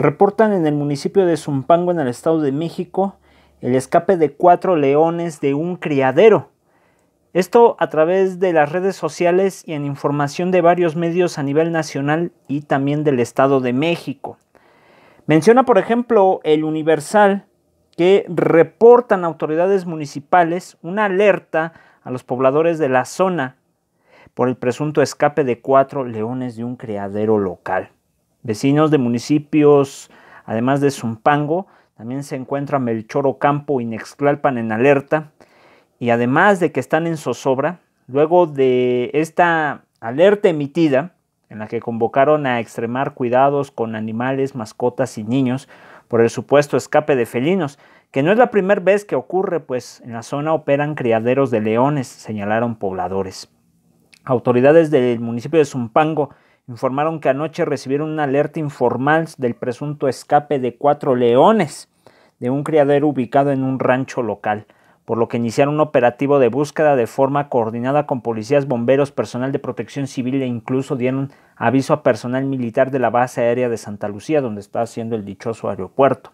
Reportan en el municipio de Zumpango, en el Estado de México, el escape de cuatro leones de un criadero. Esto a través de las redes sociales y en información de varios medios a nivel nacional y también del Estado de México. Menciona, por ejemplo, el Universal, que reportan autoridades municipales una alerta a los pobladores de la zona por el presunto escape de cuatro leones de un criadero local. Vecinos de municipios, además de Zumpango, también se encuentran Melchoro Campo y Nexclalpan en alerta. Y además de que están en zozobra, luego de esta alerta emitida, en la que convocaron a extremar cuidados con animales, mascotas y niños por el supuesto escape de felinos, que no es la primera vez que ocurre, pues en la zona operan criaderos de leones, señalaron pobladores. Autoridades del municipio de Zumpango informaron que anoche recibieron una alerta informal del presunto escape de cuatro leones de un criadero ubicado en un rancho local, por lo que iniciaron un operativo de búsqueda de forma coordinada con policías, bomberos, personal de protección civil e incluso dieron aviso a personal militar de la base aérea de Santa Lucía, donde está haciendo el dichoso aeropuerto.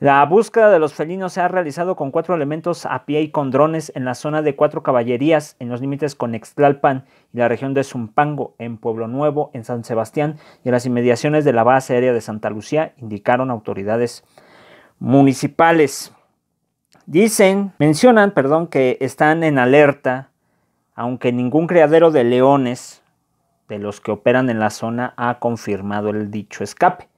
La búsqueda de los felinos se ha realizado con cuatro elementos a pie y con drones en la zona de Cuatro Caballerías, en los límites con Extlalpan y la región de Zumpango, en Pueblo Nuevo, en San Sebastián y en las inmediaciones de la base aérea de Santa Lucía, indicaron autoridades municipales. Dicen, mencionan, perdón, que están en alerta, aunque ningún criadero de leones de los que operan en la zona ha confirmado el dicho escape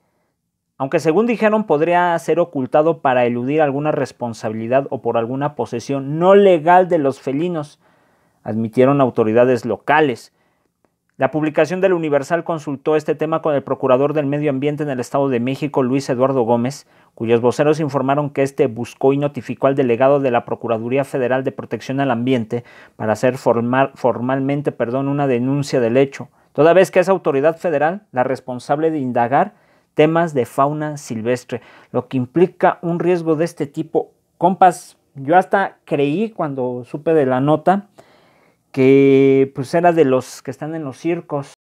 aunque según dijeron podría ser ocultado para eludir alguna responsabilidad o por alguna posesión no legal de los felinos, admitieron autoridades locales. La publicación del Universal consultó este tema con el procurador del medio ambiente en el Estado de México, Luis Eduardo Gómez, cuyos voceros informaron que este buscó y notificó al delegado de la Procuraduría Federal de Protección al Ambiente para hacer formalmente perdón, una denuncia del hecho, toda vez que esa autoridad federal la responsable de indagar temas de fauna silvestre, lo que implica un riesgo de este tipo. Compas, yo hasta creí cuando supe de la nota que pues era de los que están en los circos,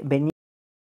che ben